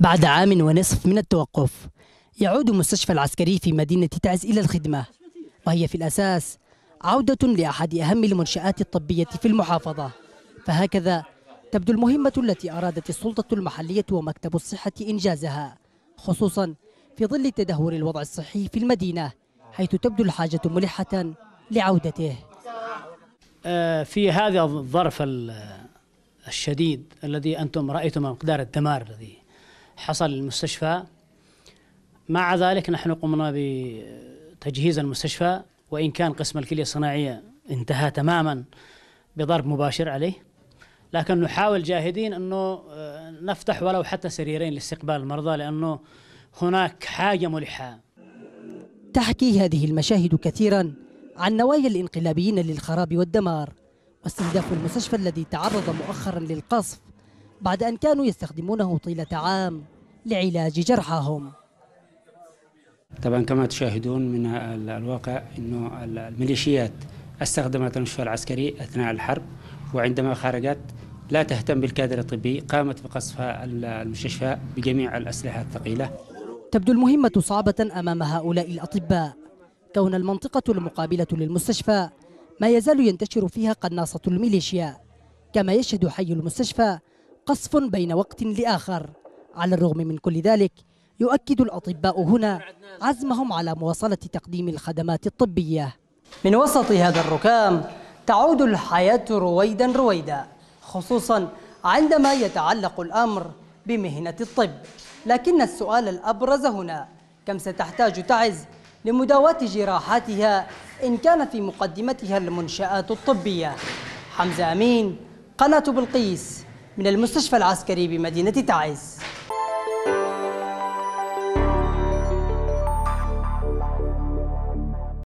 بعد عام ونصف من التوقف يعود مستشفى العسكري في مدينة تعز إلى الخدمة وهي في الأساس عودة لأحد أهم المنشآت الطبية في المحافظة فهكذا تبدو المهمة التي أرادت السلطة المحلية ومكتب الصحة إنجازها خصوصا في ظل تدهور الوضع الصحي في المدينة حيث تبدو الحاجة ملحة لعودته آه، في هذا الظرف الشديد الذي أنتم رأيتم مقدار الدمار الذي حصل المستشفى مع ذلك نحن قمنا بتجهيز المستشفى وإن كان قسم الكلية الصناعية انتهى تماما بضرب مباشر عليه لكن نحاول جاهدين أنه آه، نفتح ولو حتى سريرين لاستقبال المرضى لأنه هناك حاجة ملحة تحكي هذه المشاهد كثيرا عن نوايا الانقلابيين للخراب والدمار واستهداف المستشفى الذي تعرض مؤخرا للقصف بعد أن كانوا يستخدمونه طيلة عام لعلاج جرحاهم طبعا كما تشاهدون من الواقع أنه الميليشيات استخدمت المشفى العسكري أثناء الحرب وعندما خرجت لا تهتم بالكادر الطبي قامت بقصف المستشفى بجميع الأسلحة الثقيلة تبدو المهمة صعبة أمام هؤلاء الأطباء كون المنطقة المقابلة للمستشفى ما يزال ينتشر فيها قناصة الميليشيا كما يشهد حي المستشفى قصف بين وقت لآخر على الرغم من كل ذلك يؤكد الأطباء هنا عزمهم على مواصلة تقديم الخدمات الطبية من وسط هذا الركام تعود الحياة رويدا رويدا خصوصا عندما يتعلق الأمر بمهنة الطب لكن السؤال الأبرز هنا كم ستحتاج تعز لمداواة جراحاتها إن كان في مقدمتها المنشآت الطبية حمزة أمين قناة بلقيس من المستشفى العسكري بمدينة تعز